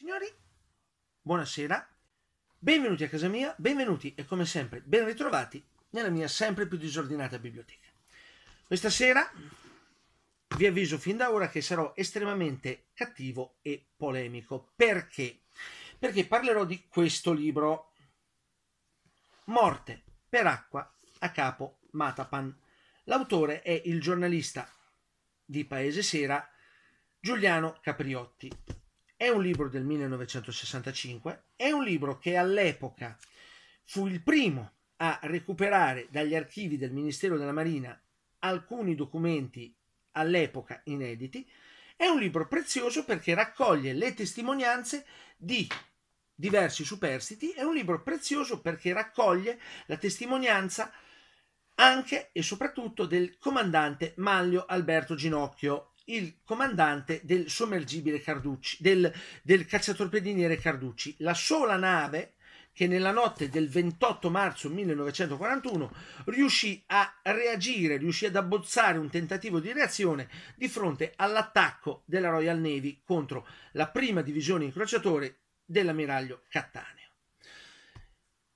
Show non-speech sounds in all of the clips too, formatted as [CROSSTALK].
Signori, buonasera, benvenuti a casa mia, benvenuti e come sempre ben ritrovati nella mia sempre più disordinata biblioteca. Questa sera vi avviso fin da ora che sarò estremamente cattivo e polemico. Perché? Perché parlerò di questo libro, Morte per acqua a capo Matapan. L'autore è il giornalista di Paese Sera Giuliano Capriotti è un libro del 1965, è un libro che all'epoca fu il primo a recuperare dagli archivi del Ministero della Marina alcuni documenti all'epoca inediti. È un libro prezioso perché raccoglie le testimonianze di diversi superstiti, è un libro prezioso perché raccoglie la testimonianza anche e soprattutto del comandante Maglio Alberto Ginocchio, il comandante del sommergibile Carducci, del, del cacciatorpediniere Carducci, la sola nave che nella notte del 28 marzo 1941 riuscì a reagire, riuscì ad abbozzare un tentativo di reazione di fronte all'attacco della Royal Navy contro la prima divisione incrociatore dell'ammiraglio Cattaneo.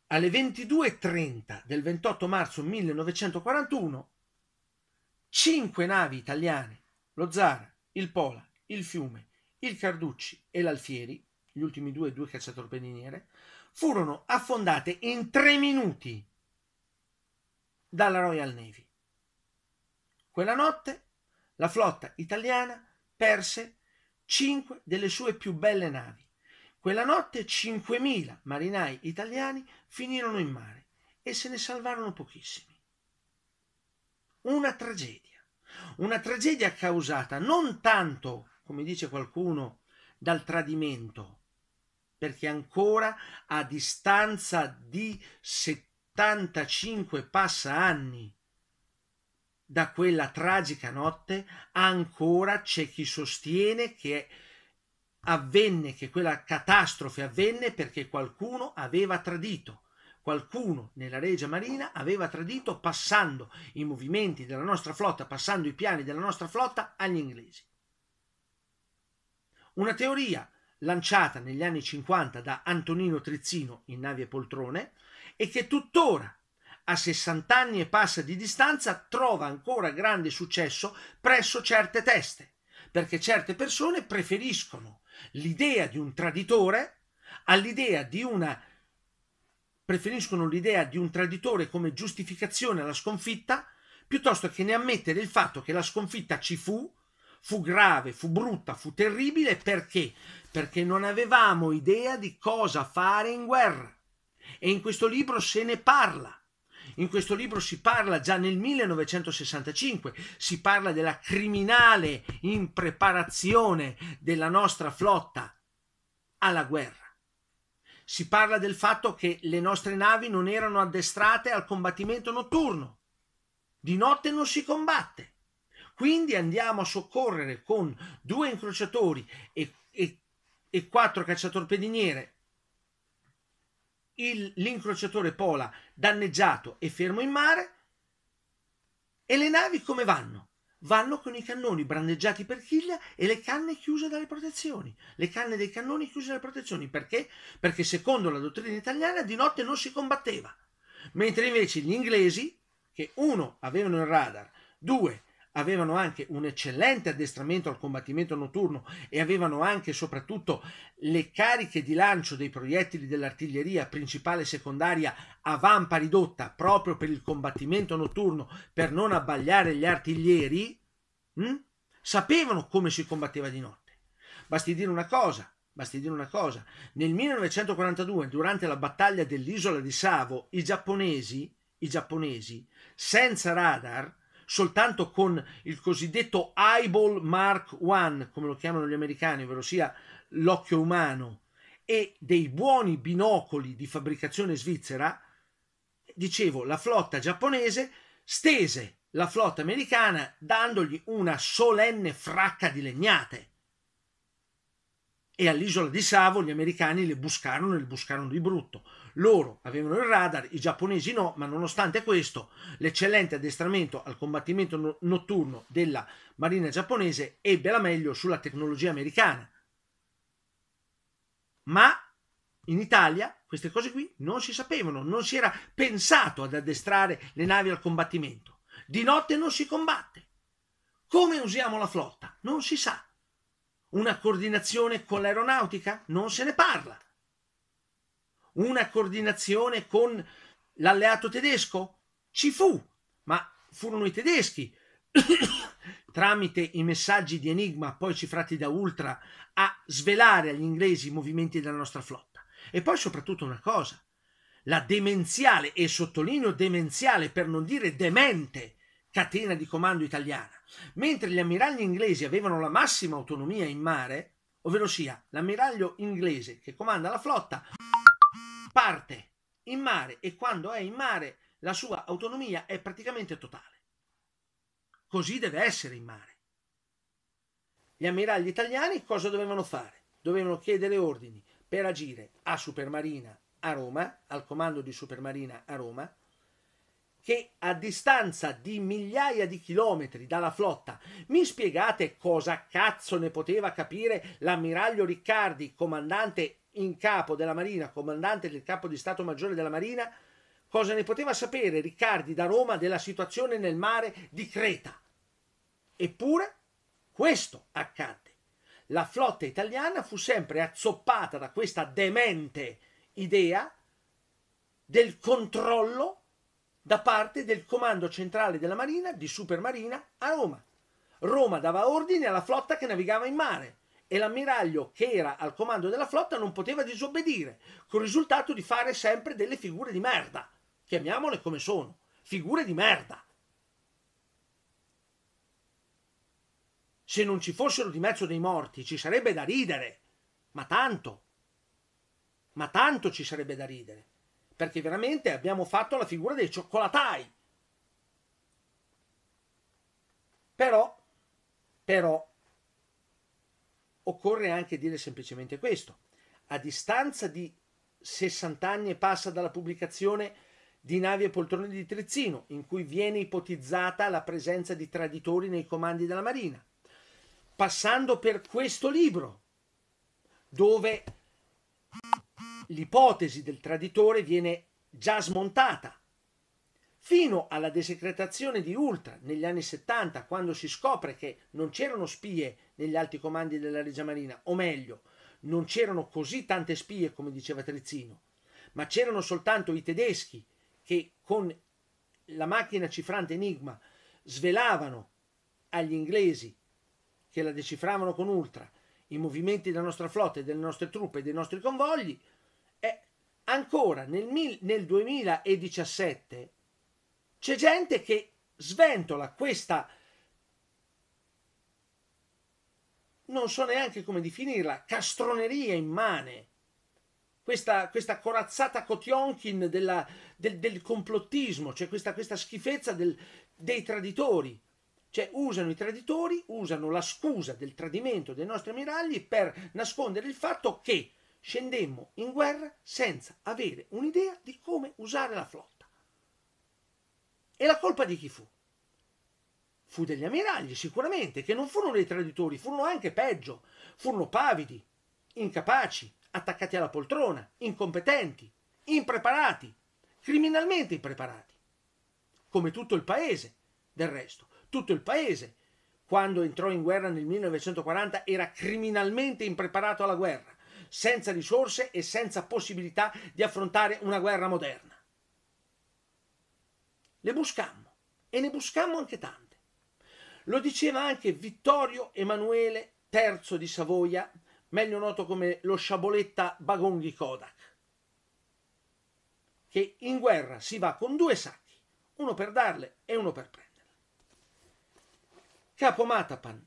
Alle 22.30 del 28 marzo 1941, cinque navi italiane lo Zara, il Pola, il Fiume, il Carducci e l'Alfieri, gli ultimi due due cacciatorpediniere, furono affondate in tre minuti dalla Royal Navy. Quella notte la flotta italiana perse cinque delle sue più belle navi. Quella notte 5.000 marinai italiani finirono in mare e se ne salvarono pochissimi. Una tragedia una tragedia causata non tanto, come dice qualcuno, dal tradimento, perché ancora a distanza di 75 passa anni da quella tragica notte, ancora c'è chi sostiene che avvenne, che quella catastrofe avvenne perché qualcuno aveva tradito qualcuno nella Regia Marina aveva tradito passando i movimenti della nostra flotta, passando i piani della nostra flotta agli inglesi. Una teoria lanciata negli anni 50 da Antonino Trizzino in Navi e Poltrone e che tuttora a 60 anni e passa di distanza trova ancora grande successo presso certe teste, perché certe persone preferiscono l'idea di un traditore all'idea di una preferiscono l'idea di un traditore come giustificazione alla sconfitta piuttosto che ne ammettere il fatto che la sconfitta ci fu, fu grave, fu brutta, fu terribile perché? Perché non avevamo idea di cosa fare in guerra. E in questo libro se ne parla. In questo libro si parla già nel 1965, si parla della criminale impreparazione della nostra flotta alla guerra si parla del fatto che le nostre navi non erano addestrate al combattimento notturno. Di notte non si combatte. Quindi andiamo a soccorrere con due incrociatori e, e, e quattro cacciatorpediniere il, l'incrociatore Pola danneggiato e fermo in mare. E le navi come vanno? vanno con i cannoni brandeggiati per chiglia e le canne chiuse dalle protezioni. Le canne dei cannoni chiuse dalle protezioni. Perché? Perché secondo la dottrina italiana di notte non si combatteva. Mentre invece gli inglesi, che uno avevano il radar, due avevano anche un eccellente addestramento al combattimento notturno e avevano anche soprattutto le cariche di lancio dei proiettili dell'artiglieria principale e secondaria a vampa ridotta proprio per il combattimento notturno per non abbagliare gli artiglieri, mh? Hm? sapevano come si combatteva di notte. Basti dire una cosa, Basti dire una cosa, nel 1942, durante la battaglia dell'isola di Savo, i giapponesi, i giapponesi senza radar, soltanto con il cosiddetto Eyeball Mark I, come lo chiamano gli americani, ovvero sia l'occhio umano, e dei buoni binocoli di fabbricazione svizzera, dicevo, la flotta giapponese stese la flotta americana dandogli una solenne fracca di legnate. E all'isola di Savo gli americani le buscarono e le buscarono di brutto. Loro avevano il radar, i giapponesi no, ma nonostante questo l'eccellente addestramento al combattimento no- notturno della marina giapponese ebbe la meglio sulla tecnologia americana. Ma in Italia queste cose qui non si sapevano, non si era pensato ad addestrare le navi al combattimento. Di notte non si combatte. Come usiamo la flotta? Non si sa. Una coordinazione con l'aeronautica? Non se ne parla una coordinazione con l'alleato tedesco? Ci fu, ma furono i tedeschi [COUGHS] tramite i messaggi di Enigma, poi cifrati da Ultra, a svelare agli inglesi i movimenti della nostra flotta. E poi soprattutto una cosa, la demenziale, e sottolineo demenziale per non dire demente, catena di comando italiana. Mentre gli ammiragli inglesi avevano la massima autonomia in mare, ovvero sia l'ammiraglio inglese che comanda la flotta, parte in mare e quando è in mare la sua autonomia è praticamente totale. Così deve essere in mare. Gli ammiragli italiani cosa dovevano fare? Dovevano chiedere ordini per agire a Supermarina a Roma, al comando di Supermarina a Roma, che a distanza di migliaia di chilometri dalla flotta, mi spiegate cosa cazzo ne poteva capire l'ammiraglio Riccardi, comandante in capo della Marina, comandante del capo di Stato Maggiore della Marina, cosa ne poteva sapere Riccardi da Roma della situazione nel mare di Creta. Eppure questo accadde. La flotta italiana fu sempre azzoppata da questa demente idea del controllo da parte del comando centrale della Marina, di Supermarina, a Roma. Roma dava ordine alla flotta che navigava in mare e l'ammiraglio che era al comando della flotta non poteva disobbedire, con il risultato di fare sempre delle figure di merda. Chiamiamole come sono, figure di merda. Se non ci fossero di mezzo dei morti ci sarebbe da ridere, ma tanto, ma tanto ci sarebbe da ridere, perché veramente abbiamo fatto la figura dei cioccolatai. Però, però, Occorre anche dire semplicemente questo. A distanza di 60 anni e passa dalla pubblicazione di Navi e Poltrone di Trezzino, in cui viene ipotizzata la presenza di traditori nei comandi della Marina, passando per questo libro, dove l'ipotesi del traditore viene già smontata fino alla desecretazione di Ultra negli anni 70, quando si scopre che non c'erano spie negli alti comandi della Regia Marina, o meglio, non c'erano così tante spie come diceva Trizzino, ma c'erano soltanto i tedeschi che con la macchina cifrante Enigma svelavano agli inglesi che la decifravano con Ultra i movimenti della nostra flotta e delle nostre truppe e dei nostri convogli, e ancora nel, nel 2017 c'è gente che sventola questa, non so neanche come definirla, castroneria immane. Questa, questa, corazzata Kotionkin della, del, del, complottismo, cioè questa, questa schifezza del, dei traditori. Cioè usano i traditori, usano la scusa del tradimento dei nostri ammiragli per nascondere il fatto che scendemmo in guerra senza avere un'idea di come usare la flotta. E la colpa di chi fu? Fu degli ammiragli, sicuramente, che non furono dei traditori, furono anche peggio, furono pavidi, incapaci, attaccati alla poltrona, incompetenti, impreparati, criminalmente impreparati, come tutto il paese, del resto, tutto il paese, quando entrò in guerra nel 1940, era criminalmente impreparato alla guerra, senza risorse e senza possibilità di affrontare una guerra moderna. Le buscammo e ne buscammo anche tante. Lo diceva anche Vittorio Emanuele III di Savoia, meglio noto come lo sciaboletta Bagonghi Kodak, che in guerra si va con due sacchi, uno per darle e uno per prenderle. Capo Matapan,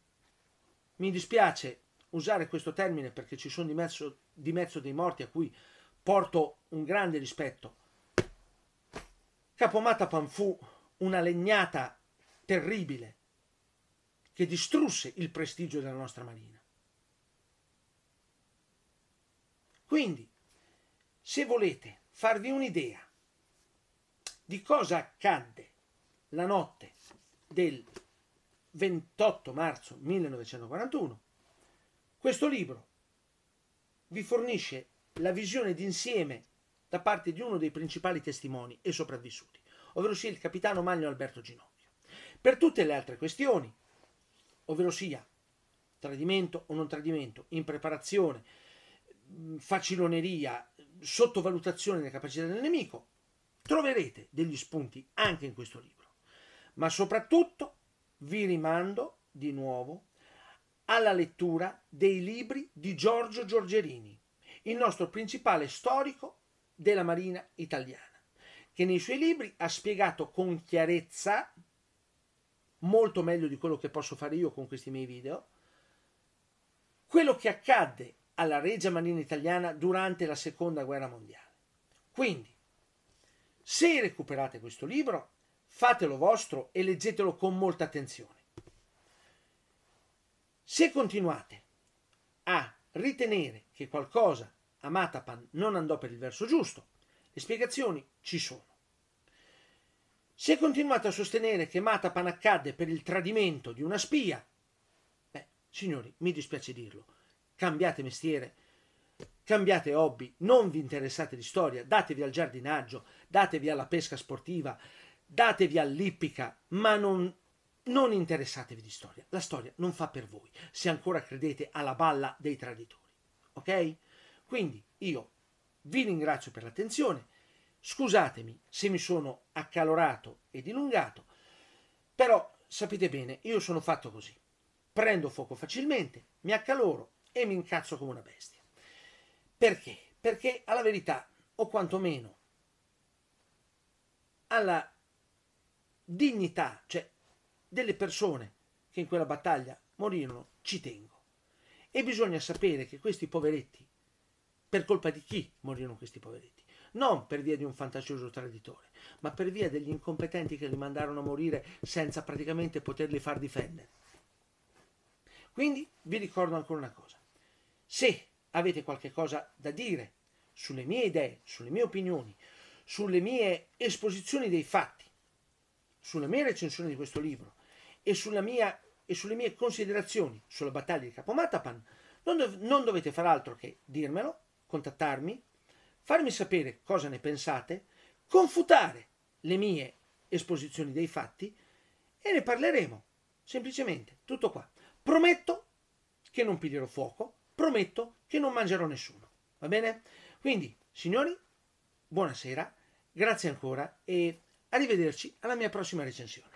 mi dispiace usare questo termine perché ci sono di mezzo, di mezzo dei morti a cui porto un grande rispetto, Capomatapan fu una legnata terribile che distrusse il prestigio della nostra marina. Quindi, se volete farvi un'idea di cosa accadde la notte del 28 marzo 1941, questo libro vi fornisce la visione d'insieme da parte di uno dei principali testimoni e sopravvissuti, ovvero sia il capitano Magno Alberto Ginocchio. Per tutte le altre questioni, ovvero sia tradimento o non tradimento, impreparazione, mm, faciloneria, sottovalutazione delle capacità del nemico, troverete degli spunti anche in questo libro. Ma soprattutto vi rimando di nuovo alla lettura dei libri di Giorgio Giorgerini, il nostro principale storico della Marina italiana, che nei suoi libri ha spiegato con chiarezza, molto meglio di quello che posso fare io con questi miei video, quello che accadde alla Regia Marina italiana durante la Seconda Guerra Mondiale. Quindi, se recuperate questo libro, fatelo vostro e leggetelo con molta attenzione. Se continuate a ritenere che qualcosa Amatapan non andò per il verso giusto. Le spiegazioni ci sono. Se è continuato a sostenere che Matapan accadde per il tradimento di una spia, beh, signori, mi dispiace dirlo, cambiate mestiere, cambiate hobby, non vi interessate di storia, datevi al giardinaggio, datevi alla pesca sportiva, datevi all'ippica, ma non, non interessatevi di storia. La storia non fa per voi, se ancora credete alla balla dei traditori. Ok? Quindi io vi ringrazio per l'attenzione, scusatemi se mi sono accalorato e dilungato, però sapete bene, io sono fatto così. Prendo fuoco facilmente, mi accaloro e mi incazzo come una bestia. Perché? Perché alla verità, o quantomeno alla dignità, cioè delle persone che in quella battaglia morirono, ci tengo. E bisogna sapere che questi poveretti per colpa di chi morirono questi poveretti? Non per via di un fantasioso traditore, ma per via degli incompetenti che li mandarono a morire senza praticamente poterli far difendere. Quindi vi ricordo ancora una cosa. Se avete qualche cosa da dire sulle mie idee, sulle mie opinioni, sulle mie esposizioni dei fatti, sulla mia recensione di questo libro e, mia, e sulle mie considerazioni sulla battaglia di Capomattapan, non, dov- non dovete far altro che dirmelo contattarmi, farmi sapere cosa ne pensate, confutare le mie esposizioni dei fatti e ne parleremo, semplicemente, tutto qua. Prometto che non piglierò fuoco, prometto che non mangerò nessuno, va bene? Quindi, signori, buonasera, grazie ancora e arrivederci alla mia prossima recensione.